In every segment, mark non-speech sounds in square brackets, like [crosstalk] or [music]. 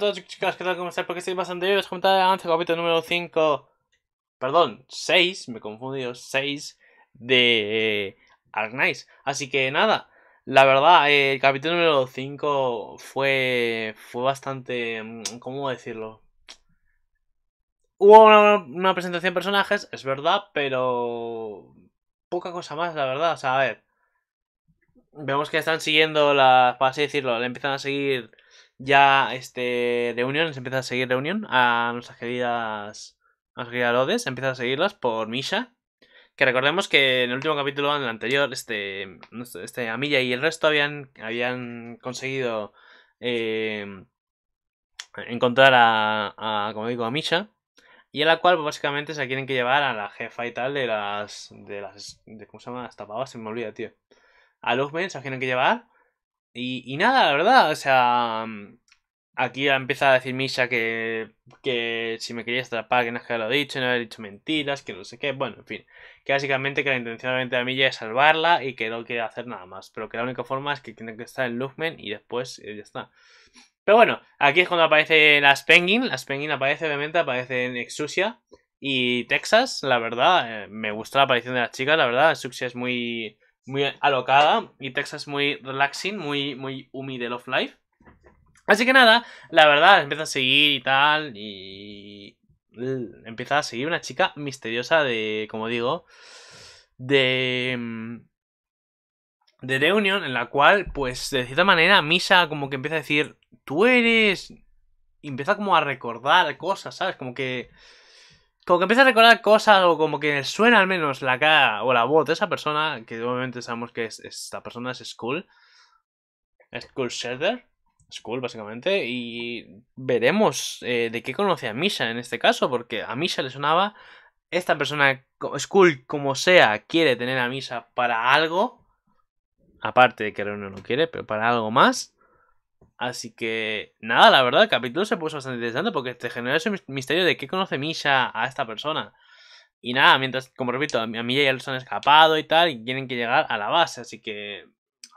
todos chicos, ¿qué tal? ¿Cómo estáis? Porque bastante bien? Os comentaba antes el capítulo número 5, perdón, 6, me he confundido, 6 de eh, Arknights. Así que nada, la verdad, eh, el capítulo número 5 fue, fue bastante, mm, ¿cómo decirlo? Hubo una, presentación de personajes, es verdad, pero poca cosa más, la verdad. O sea, a ver, vemos que están siguiendo la para así decirlo, le empiezan a seguir ya este Reunion se empieza a seguir reunión a nuestras queridas a nuestras queridas Lodes, empieza a seguirlas por Misha. Que recordemos que en el último capítulo, en el anterior, este, este Amilla y el resto habían, habían conseguido em, encontrar a, como digo, a Misha. Y a la cual pues, básicamente se quieren que llevar a la jefa y tal de las. de las. ¿Cómo se llama? Las se me olvida, tío. A Luzmen se la quieren que llevar y, y nada, la verdad, o sea, mm, aquí empieza a decir Misha que, que si me quería atrapar, que no es que lo dicho, no haber dicho mentiras, que no sé qué, bueno, en fin. Que básicamente que la intención de la Milla es salvarla y que no quiere hacer nada más, pero que la única forma es que tiene que estar en Lufman y después eh, ya está. Pero bueno, aquí es cuando aparece las Spengin, las Spengin aparece obviamente, aparece en Exusia y Texas, la verdad, eh, me gusta la aparición de las chicas, la verdad, Exusia es muy muy alocada y Texas muy relaxing, muy, muy humilde of life. Así que nada, la verdad, empieza a seguir y tal, y empieza a seguir una chica misteriosa de, como digo, de mm, de reunión en la cual, pues, de cierta manera, Misa como que empieza a decir, tú eres... Y empieza como a recordar cosas, ¿sabes? Como que como que empieza a recordar cosas o como que suena al menos la cara o la voz de esa persona, que obviamente sabemos que es, esta persona es Skull. Skull Shelter. Skull, básicamente. Y veremos eh, de qué conoce a Misha en este caso, porque a Misha le sonaba. Esta persona, Skull, como sea, quiere tener a Misha para algo. Aparte de que no no quiere, pero para algo más. Así que, nada, la verdad, el capítulo se puso bastante interesante porque te genera ese misterio de qué conoce Misha a esta persona. Y nada, mientras, como repito, a Misha ya los han escapado y tal, y tienen que llegar a la base, así que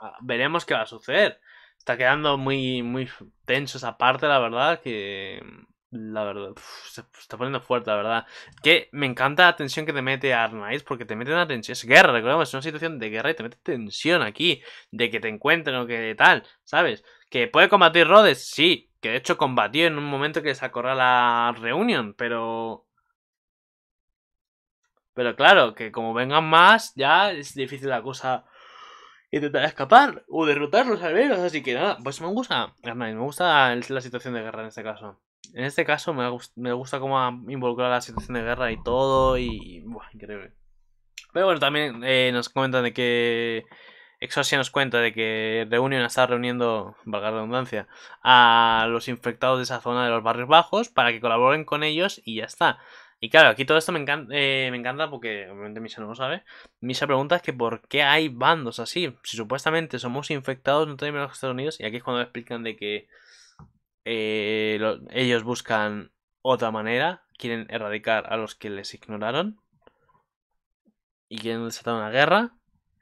ah, veremos qué va a suceder. Está quedando muy, muy tenso esa parte, la verdad, que la verdad, se está poniendo fuerte, la verdad. Que me encanta la tensión que te mete Arnaiz, porque te mete una tensión, es guerra, recordemos, es una situación de guerra y te mete tensión aquí, de que te encuentren o que tal, ¿sabes? ¿Que puede combatir Rhodes? Sí. Que de hecho combatió en un momento que se la reunión, pero. Pero claro, que como vengan más, ya es difícil la cosa intentar escapar o derrotarlos al menos. Así que nada, pues me gusta. Me gusta la situación de guerra en este caso. En este caso me, gusta, me gusta cómo involucrar la situación de guerra y todo. Y. Buah, increíble. Pero bueno, también eh, nos comentan de que Exosia nos cuenta de que Reunion está reuniendo, valga la redundancia, a los infectados de esa zona de los barrios bajos para que colaboren con ellos y ya está. Y claro, aquí todo esto me encanta, eh, me encanta porque obviamente Misa no lo sabe. Misa pregunta es que por qué hay bandos así. Si supuestamente somos infectados, no tenemos los Estados Unidos. Y aquí es cuando explican de que eh, ellos buscan otra manera. Quieren erradicar a los que les ignoraron. Y quieren desatar una guerra.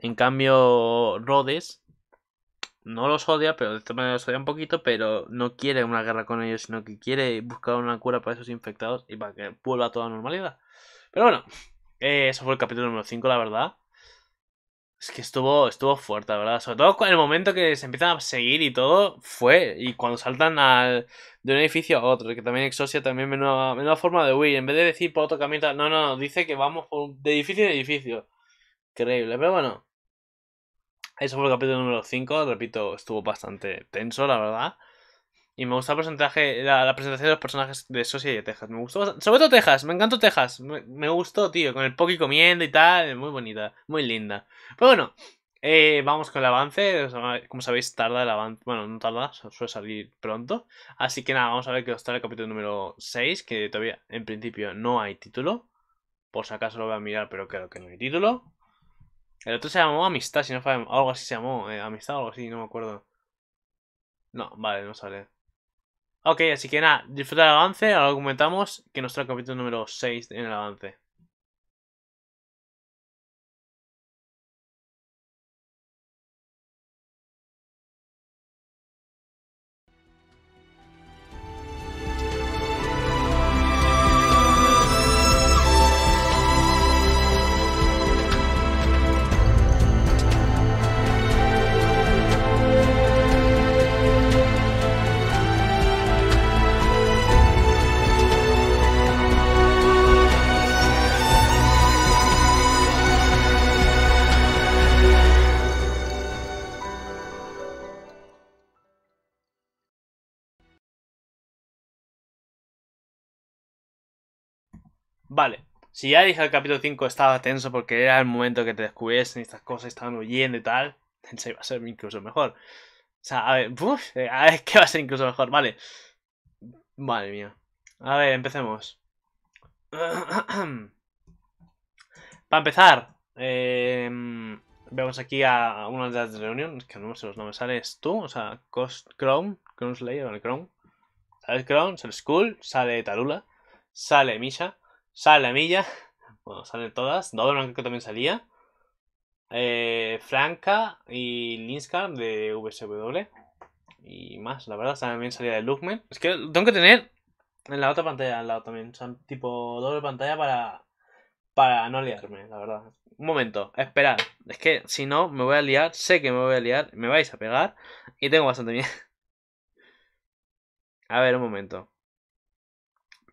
En cambio, Rhodes no los odia, pero de esta manera los odia un poquito, pero no quiere una guerra con ellos, sino que quiere buscar una cura para esos infectados y para que vuelva a toda normalidad. Pero bueno, eh, eso fue el capítulo número 5, la verdad. Es que estuvo, estuvo fuerte, la verdad. Sobre todo en el momento que se empiezan a seguir y todo, fue. Y cuando saltan de un edificio a otro, que también Exosia también me da forma de huir. En vez de decir por otro camino, no, no, dice que vamos de edificio en edificio. Increíble, pero bueno. Eso fue el capítulo número 5, repito, estuvo bastante tenso, la verdad. Y me gustó el la, presentación de los personajes de Sosia y de Texas. Me gustó Sobre todo Texas, me encantó Texas. Me, gustó, tío, con el Poki comiendo y tal. Muy bonita, muy linda. Pero bueno, eh, vamos con el avance. Como sabéis, tarda el avance. Bueno, no tarda, suele salir pronto. Así que nada, vamos a ver qué os trae el capítulo número 6. Que todavía, en principio, no hay título. Por si acaso lo voy a mirar, pero creo que no hay título. El otro se llamó Amistad, si no fue algo así se llamó. Eh, amistad o algo así, no me acuerdo. No, vale, no sale. Ok, así que nada, disfruta del avance, ahora comentamos que nos trae el capítulo número 6 en el avance. Vale, si ya dije el capítulo 5 estaba tenso porque era el momento que te descubriesen estas cosas, estaban huyendo y tal, [laughs] que iba a ser incluso mejor. O sea, a ver, uff, eh, a ver, [laughs] va a ser incluso mejor? Vale. Vale, mía. A ver, empecemos. [clears throat] Para empezar, em, vemos aquí a una de las reuniones, que no sé los nombres, sales tú, o sea, Chrome, Chrome Slayer, el Crown. Sale Chrome, sale Skull, sale Talula, sale Misha, Sale milla. [laughs] Bueno, salen todas. doble que también salía. Eh, Franca y Linskar de VSW. Y más, la verdad, también salía de Lugmen. Es que tengo que tener en la otra pantalla al lado también. Son tipo doble pantalla para, para no liarme, la verdad. Un momento, esperad. Es que si no, me voy a liar. Sé que me voy a liar. Me vais a pegar. Y tengo bastante miedo. [laughs] A ver, un momento.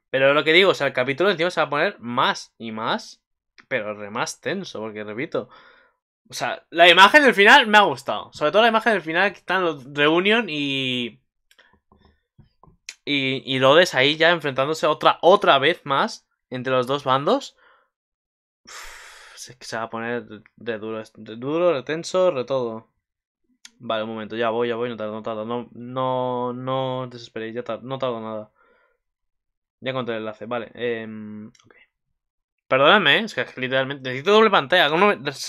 Pero lo que digo, o sea, el capítulo encima se va a poner más y más, pero re más tenso, porque repito. O sea, la imagen del final me ha gustado. Sobre todo la imagen del final que están los Reunion y. Y, y Lodes ahí ya enfrentándose otra, otra vez más entre los dos bandos. se va a poner de duro, de duro, de tenso, de todo. Vale, un momento, ya voy, ya voy, no te no tardo, no, no, no desesperéis, ya tardo, no tardo nada. Ya encontré el enlace, vale. Em, Perdóname, ¿eh? es que literalmente necesito doble pantalla.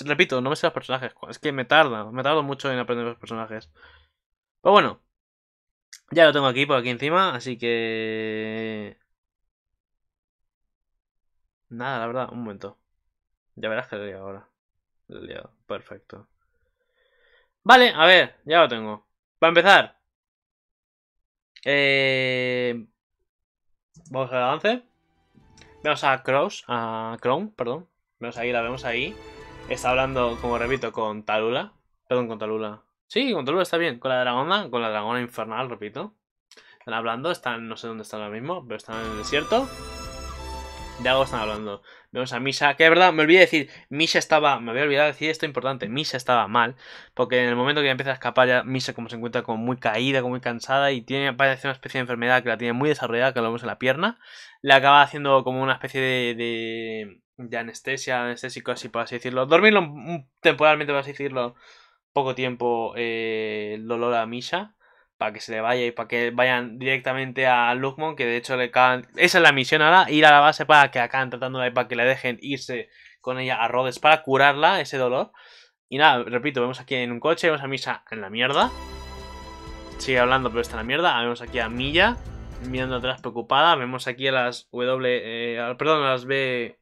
repito, no me sé los personajes. Es que me tarda, me tardo mucho en aprender los personajes. Pero pues bueno, ya lo tengo aquí por aquí encima, así que... Nada, la verdad, un momento. Ya verás que lo he liado ahora. Lo he liado, perfecto. Vale, a ver, ya lo tengo. Para empezar. Eh... Vamos al avance. Vemos a Cross, a Crown, perdón. Vemos ahí, la vemos ahí. Está hablando, como repito, con Talula. Perdón, con Talula. Sí, con Talula está bien. Con la dragona, con la dragona infernal, repito. Están hablando, están, no sé dónde están ahora mismo, pero están en el desierto de algo están hablando. Vemos a Misha, que es verdad, me olvidé decir, Misha estaba, me había olvidado decir esto importante, Misha estaba mal, porque en el momento que ya empieza a escapar ya Misha como se encuentra como muy caída, como muy cansada y tiene, parece una especie de enfermedad que la tiene muy desarrollada, que lo vemos en la pierna, le acaba haciendo como una especie de, de, anestesia, anestésico así, por así decirlo, dormirlo temporalmente, por así decirlo, poco tiempo eh, el dolor a Misha para que se le vaya y para que vayan directamente a Lugmon. que de hecho le caen, Esa es la misión ahora, ir a la base para que acaben tratándola y para que le dejen irse con ella a Rhodes para curarla, ese dolor. Y nada, repito, vemos aquí en un coche, vemos a Misa en la mierda. Sigue hablando, pero está en la mierda. Ah, vemos aquí a Milla, mirando atrás preocupada. Vemos aquí a las W, eh, perdón, a las B,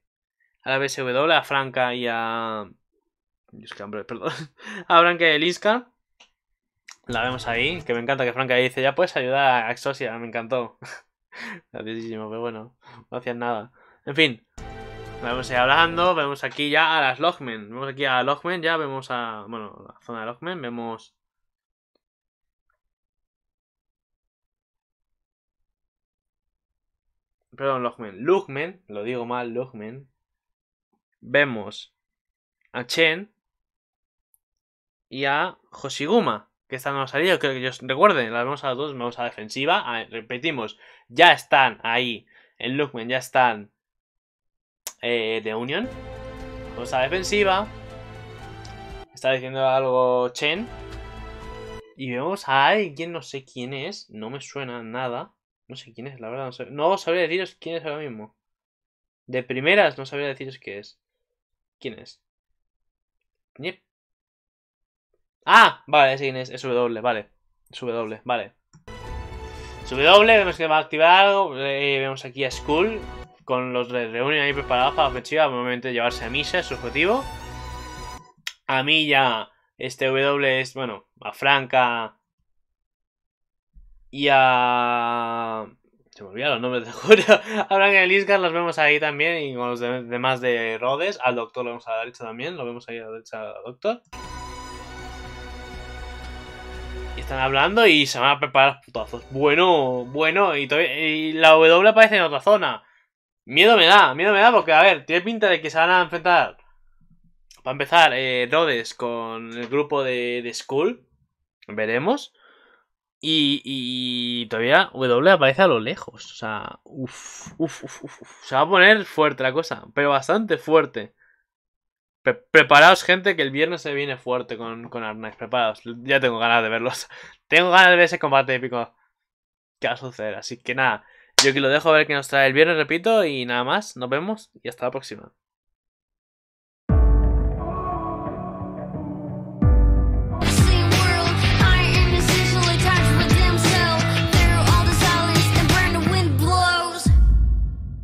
a la BSW, a Franca y a... Dios que hambre, perdón. [laughs] A Franca y a la vemos ahí, que me encanta que Franca dice, ya puedes ayudar a Exosia, me encantó. [laughs] Graciosísimo, pero bueno, no hacían nada. En fin, vamos vemos ahí hablando, vemos aquí ya a las Logmen. Vemos aquí a Logmen, ya vemos a, bueno, la zona de Logmen, vemos... Perdón, Logmen. Lugmen, lo digo mal, Logmen. Vemos a Chen y a Hoshiguma que esta no ha salido, creo que ellos recuerden, las vamos a las dos, vamos a defensiva, repetimos, ya están ahí, en Lookman ya están eh, de Union, vamos a defensiva, está diciendo algo Chen, y vemos a alguien, no sé quién es, no me suena nada, no sé quién es, la verdad, no, sé. no sabría deciros quién es ahora mismo, de primeras no sabría deciros qué es, quién es. Nip. Ah, vale, sí, es, W, vale. Es W, vale. Es W, vemos que va a activar algo. Eh, vemos aquí a Skull con los de Reunion ahí preparados para la ofensiva. Momento llevarse a Misa, es su objetivo. A mí ya este W es, bueno, a Franca y a... Se me olvidaron los nombres de [laughs] juro. a Franca y a los vemos ahí también y con los demás de Rhodes. Al Doctor lo vemos a la derecha también, lo vemos ahí a la derecha al Doctor están hablando y se van a preparar putazos. Bueno, bueno, y, y la W aparece en otra zona. Miedo me da, miedo me da porque, a ver, tiene pinta de que se van a enfrentar. Para empezar, eh, Rhodes con el grupo de, Skull. Veremos. Y, todavía W aparece a lo lejos. O sea, Se va a poner fuerte la cosa, pero bastante fuerte preparaos, gente, que el viernes se viene fuerte con, con Arnax. Preparaos, ya tengo ganas de verlos. [laughs] Tengo ganas de ver ese combate épico que va a suceder. Así que nada, yo aquí lo dejo a ver que nos trae el viernes, repito, y nada más. Nos vemos y hasta la próxima.